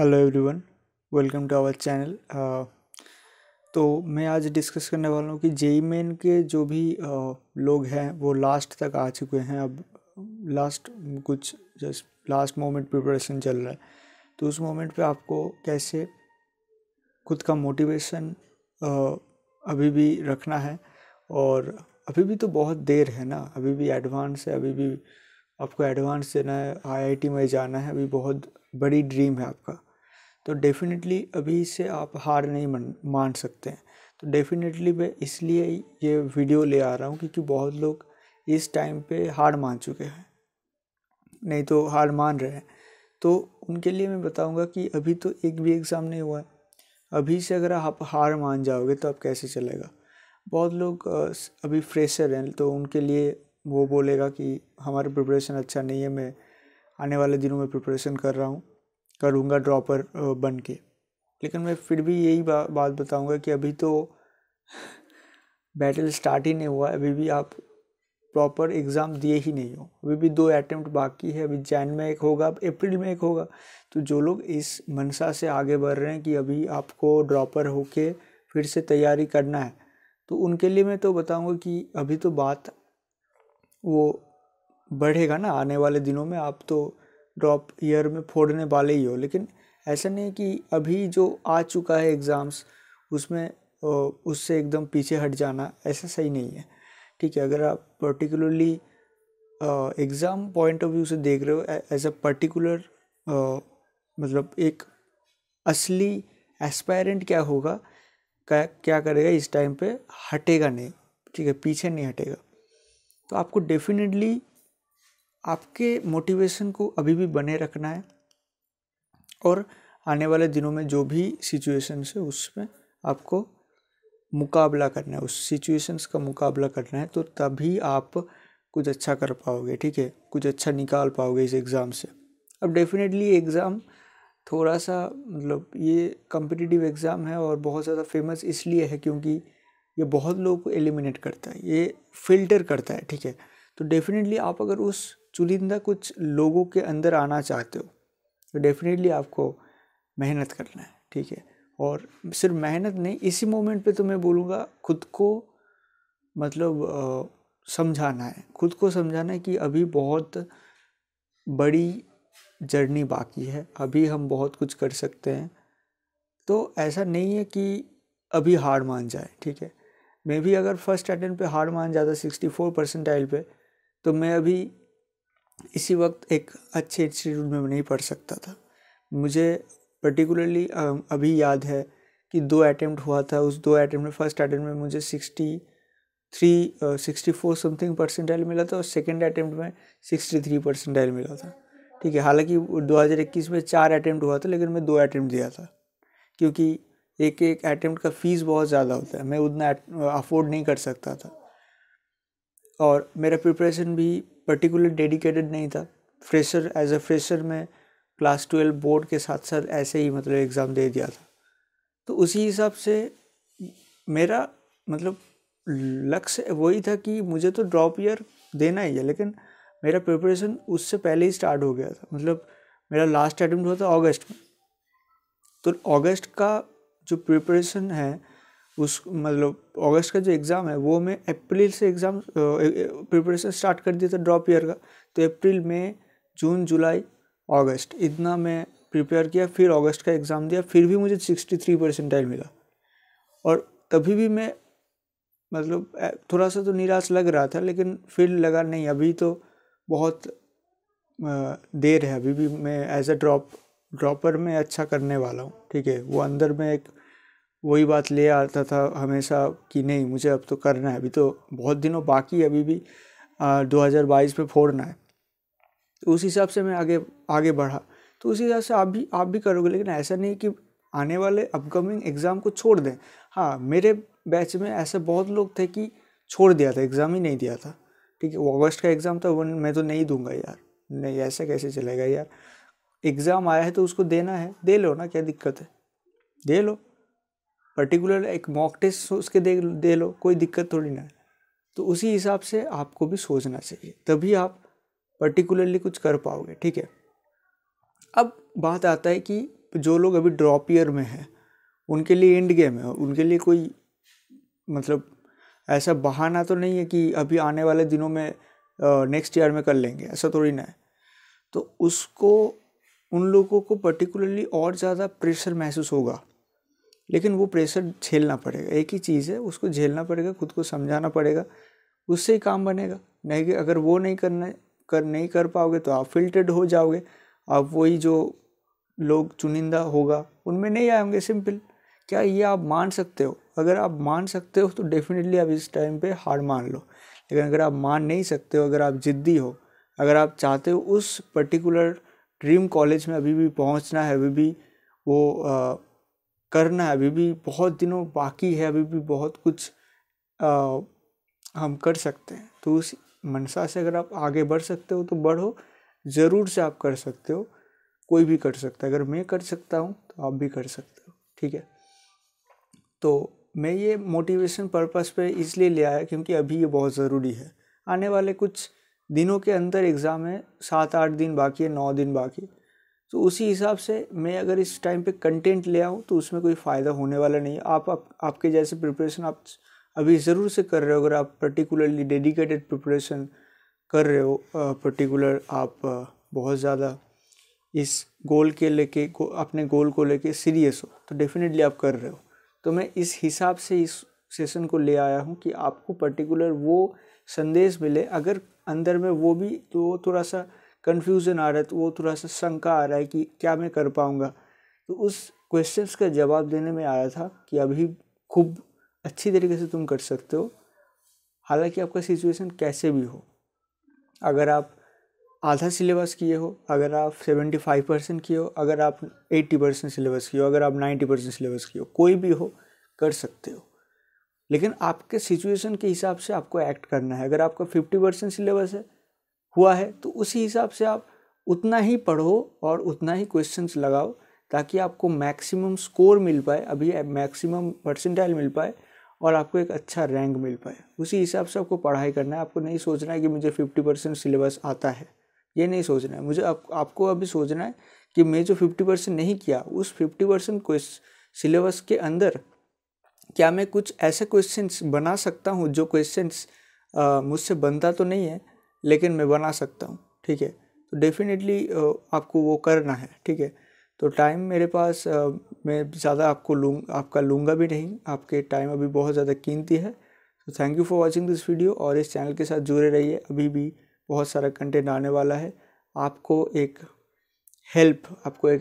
hello everyone welcome to our channel तो मैं आज डिस्कस करने वाला हूँ कि जेई मेन के जो भी uh, लोग हैं वो लास्ट तक आ चुके हैं अब लास्ट कुछ जस्ट लास्ट मोमेंट प्रिपरेशन चल रहा है तो उस मोमेंट पे आपको कैसे खुद का मोटिवेशन uh, अभी भी रखना है और अभी भी तो बहुत देर है ना अभी भी एडवांस है अभी भी आपको एडवांस देना है आईआईटी में जाना है अभी बहुत बड़ी ड्रीम है आपका तो डेफिनेटली अभी से आप हार नहीं मान सकते हैं तो डेफिनेटली मैं इसलिए ये वीडियो ले आ रहा हूँ क्योंकि बहुत लोग इस टाइम पे हार मान चुके हैं नहीं तो हार मान रहे हैं तो उनके लिए मैं बताऊंगा कि अभी तो एक भी एग्ज़ाम नहीं हुआ है अभी से अगर आप हार मान जाओगे तो आप कैसे चलेगा बहुत लोग अभी फ्रेशर हैं तो उनके लिए वो बोलेगा कि हमारा प्रिपरेशन अच्छा नहीं है मैं आने वाले दिनों में प्रिपरेशन कर रहा हूँ करूँगा ड्रॉपर बन के लेकिन मैं फिर भी यही बा, बात बताऊँगा कि अभी तो बैटल स्टार्ट ही नहीं हुआ अभी भी आप प्रॉपर एग्ज़ाम दिए ही नहीं हो अभी भी दो अटैम्प्ट बाकी है अभी जैन में एक होगा अब अप्रैल में एक होगा तो जो लोग इस मनसा से आगे बढ़ रहे हैं कि अभी आपको ड्रॉपर होके फिर से तैयारी करना है तो उनके लिए मैं तो बताऊंगा कि अभी तो बात वो बढ़ेगा ना आने वाले दिनों में आप तो ड्रॉप ईयर में फोड़ने वाले ही हो लेकिन ऐसा नहीं कि अभी जो आ चुका है एग्ज़ाम्स उसमें उससे एकदम पीछे हट जाना ऐसा सही नहीं है ठीक है अगर आप particularly exam point of view से देख रहे हो एज अ पर्टिकुलर मतलब एक असली एस्पायरेंट क्या होगा क्या क्या करेगा इस टाइम पे हटेगा नहीं ठीक है पीछे नहीं हटेगा तो आपको डेफिनेटली आपके मोटिवेशन को अभी भी बने रखना है और आने वाले दिनों में जो भी सिचुएशन है उसमें आपको मुकाबला करना है उस सिचुएशंस का मुकाबला करना है तो तभी आप कुछ अच्छा कर पाओगे ठीक है कुछ अच्छा निकाल पाओगे इस एग्ज़ाम से अब डेफिनेटली एग्ज़ाम थोड़ा सा मतलब ये कम्पिटिटिव एग्ज़ाम है और बहुत ज़्यादा फेमस इसलिए है क्योंकि ये बहुत लोगों को एलिमिनेट करता है ये फिल्टर करता है ठीक है तो डेफिनेटली आप अगर उस चुनिंदा कुछ लोगों के अंदर आना चाहते हो तो डेफिनेटली आपको मेहनत करना है ठीक है और सिर्फ मेहनत नहीं इसी मोमेंट पे तो मैं बोलूँगा खुद को मतलब समझाना है खुद को समझाना है कि अभी बहुत बड़ी जर्नी बाकी है अभी हम बहुत कुछ कर सकते हैं तो ऐसा नहीं है कि अभी हार मान जाए ठीक है मैं भी अगर फर्स्ट अटेम्प्ट पे हार मान जाता सिक्सटी फोर परसेंटाइल पर तो मैं अभी इसी वक्त एक अच्छे इंस्टीट्यूट में नहीं पढ़ सकता था मुझे पर्टिकुलरली अभी याद है कि दो अटैम्प्ट हुआ था उस दो अटैम्प्ट में फर्स्ट अटैम्प्ट में मुझे sixty three sixty four something percentile मिला था और सेकेंड अटैम्प्ट में सिक्सटी थ्री परसेंटाइल मिला था ठीक है हालांकि इक्कीस में चार अटैम्प्ट हुआ था लेकिन मैं दो अटैम्प्ट दिया था क्योंकि एक एक अटैम्प्ट का फीस बहुत ज़्यादा होता है मैं उतना अफोर्ड नहीं कर सकता था और मेरा प्रिपरेशन भी पर्टिकुलर डेडिकेटेड नहीं था फ्रेशर एज अ फ्रेशर में क्लास ट्वेल्व बोर्ड के साथ साथ ऐसे ही मतलब एग्ज़ाम दे दिया था तो उसी हिसाब से मेरा मतलब लक्ष्य वही था कि मुझे तो ड्रॉप ईयर देना ही है लेकिन मेरा प्रिपरेशन उससे पहले ही स्टार्ट हो गया था मतलब मेरा लास्ट अटैम्प्ट हुआ था अगस्त में तो अगस्त का जो प्रिपरेशन है उस मतलब अगस्त का जो एग्ज़ाम है वो मैं अप्रैल से एग्ज़ाम प्रिपरेशन स्टार्ट कर दिया था ड्रॉप ईयर का तो अप्रैल में जून जुलाई अगस्त इतना मैं प्रिपेयर किया फिर अगस्त का एग्ज़ाम दिया फिर भी मुझे सिक्सटी थ्री परसेंटाइल मिला और तभी भी मैं मतलब थोड़ा सा तो निराश लग रहा था लेकिन फिर लगा नहीं अभी तो बहुत देर है अभी भी मैं एज अ ड्रॉप ड्रॉपर में अच्छा करने वाला हूँ ठीक है वो अंदर में एक वही बात ले आता था हमेशा कि नहीं मुझे अब तो करना है अभी तो बहुत दिनों बाकी अभी भी दो हज़ार बाईस में फोड़ना है तो उस हिसाब से मैं आगे आगे बढ़ा तो उस हिसाब से आप भी आप भी करोगे लेकिन ऐसा नहीं कि आने वाले अपकमिंग एग्ज़ाम को छोड़ दें हाँ मेरे बैच में ऐसे बहुत लोग थे कि छोड़ दिया था एग्ज़ाम ही नहीं दिया था ठीक है अगस्त का एग्ज़ाम था वो मैं तो नहीं दूंगा यार नहीं ऐसा कैसे चलेगा यार एग्ज़ाम आया है तो उसको देना है दे लो ना क्या दिक्कत है दे लो पर्टिकुलर एक मॉक टेस्ट उसके दे दे लो कोई दिक्कत थोड़ी ना है तो उसी हिसाब से आपको भी सोचना चाहिए तभी आप पर्टिकुलरली कुछ कर पाओगे ठीक है अब बात आता है कि जो लोग अभी ड्रॉप ईयर में हैं उनके लिए एंड गेम है उनके लिए कोई मतलब ऐसा बहाना तो नहीं है कि अभी आने वाले दिनों में नेक्स्ट ईयर में कर लेंगे ऐसा थोड़ी ना है तो उसको उन लोगों को पर्टिकुलरली और ज़्यादा प्रेशर महसूस होगा लेकिन वो प्रेशर झेलना पड़ेगा एक ही चीज़ है उसको झेलना पड़ेगा खुद को समझाना पड़ेगा उससे ही काम बनेगा नहीं कि अगर वो नहीं करने कर नहीं कर पाओगे तो आप फिल्टर्ड हो जाओगे आप वही जो लोग चुनिंदा होगा उनमें नहीं आएंगे सिंपल क्या ये आप मान सकते हो अगर आप मान सकते हो तो डेफिनेटली आप इस टाइम पे हार मान लो लेकिन अगर आप मान नहीं सकते हो अगर आप ज़िद्दी हो अगर आप चाहते हो उस पर्टिकुलर ड्रीम कॉलेज में अभी भी पहुंचना है अभी भी वो आ, करना है अभी भी बहुत दिनों बाकी है अभी भी बहुत कुछ आ, हम कर सकते हैं तो उस मनसा से अगर आप आगे बढ़ सकते हो तो बढ़ो ज़रूर से आप कर सकते हो कोई भी कर सकता है अगर मैं कर सकता हूँ तो आप भी कर सकते हो ठीक है तो मैं ये मोटिवेशन पर्पस पे इसलिए ले आया क्योंकि अभी ये बहुत ज़रूरी है आने वाले कुछ दिनों के अंदर एग्ज़ाम है सात आठ दिन बाकी है नौ दिन बाकी तो उसी हिसाब से मैं अगर इस टाइम पे कंटेंट ले आऊँ तो उसमें कोई फ़ायदा होने वाला नहीं आप, आप आपके जैसे प्रिपरेशन आप अभी ज़रूर से कर रहे हो अगर आप पर्टिकुलरली डेडिकेटेड प्रिपरेशन कर रहे हो पर्टिकुलर आप बहुत ज़्यादा इस गोल के लेके अपने गोल को लेके सीरियस हो तो डेफिनेटली आप कर रहे हो तो मैं इस हिसाब से इस सेशन को ले आया हूँ कि आपको पर्टिकुलर वो संदेश मिले अगर अंदर में वो भी तो थोड़ा सा कन्फ्यूज़न आ रहा है तो वो थोड़ा सा शंका आ रहा है कि क्या मैं कर पाऊँगा तो उस क्वेश्चंस का जवाब देने में आया था कि अभी खूब अच्छी तरीके से तुम कर सकते हो हालांकि आपका सिचुएशन कैसे भी हो अगर आप आधा सिलेबस किए हो अगर आप सेवेंटी फाइव परसेंट किए हो अगर आप एट्टी परसेंट सिलेबस किए हो अगर आप नाइन्टी परसेंट सिलेबस किए हो कोई भी हो कर सकते हो लेकिन आपके सिचुएशन के हिसाब से आपको एक्ट करना है अगर आपका फिफ्टी परसेंट सिलेबस है हुआ है तो उसी हिसाब से आप उतना ही पढ़ो और उतना ही क्वेश्चंस लगाओ ताकि आपको मैक्सिमम स्कोर मिल पाए अभी मैक्सिमम परसेंटाइल मिल पाए और आपको एक अच्छा रैंक मिल पाए उसी हिसाब से आपको पढ़ाई करना है आपको नहीं सोचना है कि मुझे फिफ्टी परसेंट सिलेबस आता है ये नहीं सोचना है मुझे आप, आपको अभी सोचना है कि मैं जो फिफ्टी परसेंट नहीं किया उस फिफ्टी परसेंट सिलेबस के अंदर क्या मैं कुछ ऐसे क्वेश्चंस बना सकता हूँ जो क्वेश्चंस मुझसे बनता तो नहीं है लेकिन मैं बना सकता हूँ ठीक है तो डेफिनेटली आपको वो करना है ठीक है तो टाइम मेरे पास मैं ज़्यादा आपको लूँ आपका लूँगा भी नहीं आपके टाइम अभी बहुत ज़्यादा कीमती है तो thank you for watching this video और इस चैनल के साथ जुड़े रहिए अभी भी बहुत सारा कंटेंट आने वाला है आपको एक हेल्प आपको एक